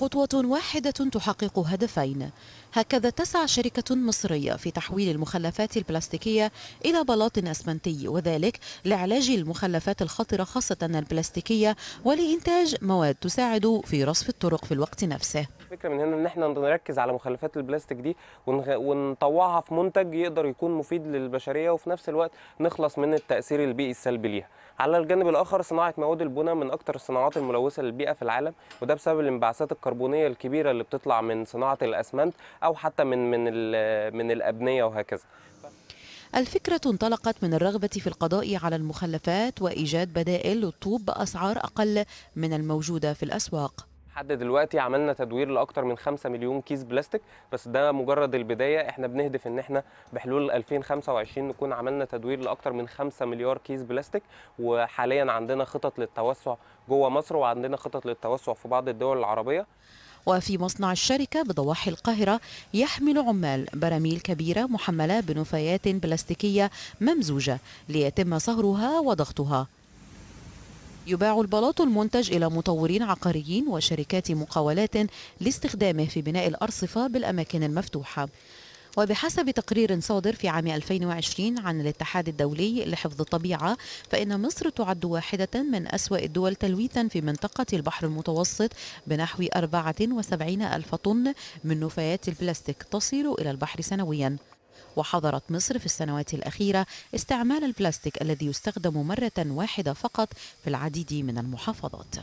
خطوة واحدة تحقق هدفين هكذا تسعى شركة مصرية في تحويل المخلفات البلاستيكية إلى بلاط أسمنتي وذلك لعلاج المخلفات الخطرة خاصة البلاستيكية ولإنتاج مواد تساعد في رصف الطرق في الوقت نفسه الفكره من هنا ان احنا نركز على مخلفات البلاستيك دي ونطوعها في منتج يقدر يكون مفيد للبشريه وفي نفس الوقت نخلص من التاثير البيئي السلبي ليها على الجانب الاخر صناعه مواد البناء من اكثر الصناعات الملوثه للبيئه في العالم وده بسبب الانبعاثات الكربونيه الكبيره اللي بتطلع من صناعه الاسمنت او حتى من من من الابنيه وهكذا الفكرة انطلقت من الرغبة في القضاء على المخلفات وإيجاد بدائل للطوب بأسعار أقل من الموجودة في الأسواق لحد دلوقتي عملنا تدوير لاكثر من 5 مليون كيس بلاستيك بس ده مجرد البدايه احنا بنهدف ان احنا بحلول 2025 نكون عملنا تدوير لاكثر من 5 مليار كيس بلاستيك وحاليا عندنا خطط للتوسع جوه مصر وعندنا خطط للتوسع في بعض الدول العربيه وفي مصنع الشركة بضواحي القاهرة يحمل عمال براميل كبيرة محملة بنفايات بلاستيكية ممزوجة ليتم صهرها وضغطها يباع البلاط المنتج إلى مطورين عقاريين وشركات مقاولات لاستخدامه في بناء الأرصفة بالأماكن المفتوحة وبحسب تقرير صادر في عام 2020 عن الاتحاد الدولي لحفظ الطبيعة فإن مصر تعد واحدة من أسوأ الدول تلويثا في منطقة البحر المتوسط بنحو 74 ألف طن من نفايات البلاستيك تصير إلى البحر سنويا وحظرت مصر في السنوات الأخيرة استعمال البلاستيك الذي يستخدم مرة واحدة فقط في العديد من المحافظات